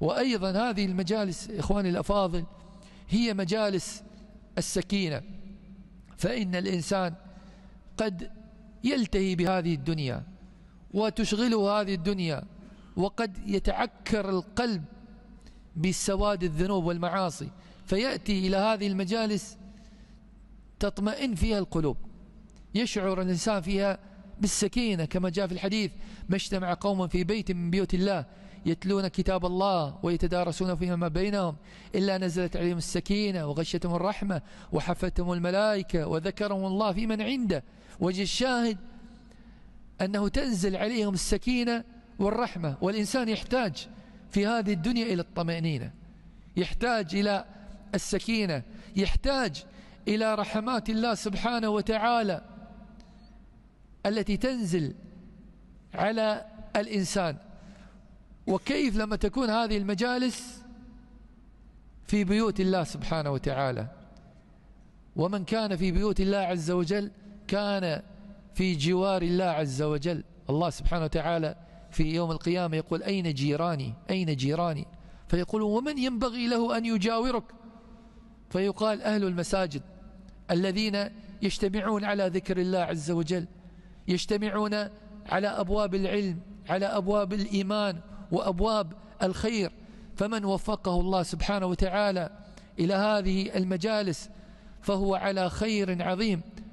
وأيضا هذه المجالس إخواني الأفاضل هي مجالس السكينة فإن الإنسان قد يلتهي بهذه الدنيا وتشغله هذه الدنيا وقد يتعكر القلب بسواد الذنوب والمعاصي فيأتي إلى هذه المجالس تطمئن فيها القلوب يشعر الإنسان فيها بالسكينة كما جاء في الحديث ما اجتمع قوم في بيت من بيوت الله يتلون كتاب الله ويتدارسون فيما بينهم إلا نزلت عليهم السكينة وغشتهم الرحمة وحفتهم الملائكة وذكرهم الله في من عنده وجه الشاهد أنه تنزل عليهم السكينة والرحمة والإنسان يحتاج في هذه الدنيا إلى الطمأنينة يحتاج إلى السكينة يحتاج إلى رحمات الله سبحانه وتعالى التي تنزل على الإنسان وكيف لما تكون هذه المجالس في بيوت الله سبحانه وتعالى ومن كان في بيوت الله عز وجل كان في جوار الله عز وجل الله سبحانه وتعالى في يوم القيامة يقول أين جيراني أين جيراني فيقول ومن ينبغي له أن يجاورك فيقال أهل المساجد الذين يجتمعون على ذكر الله عز وجل يجتمعون على أبواب العلم على أبواب الإيمان وأبواب الخير فمن وفقه الله سبحانه وتعالى إلى هذه المجالس فهو على خير عظيم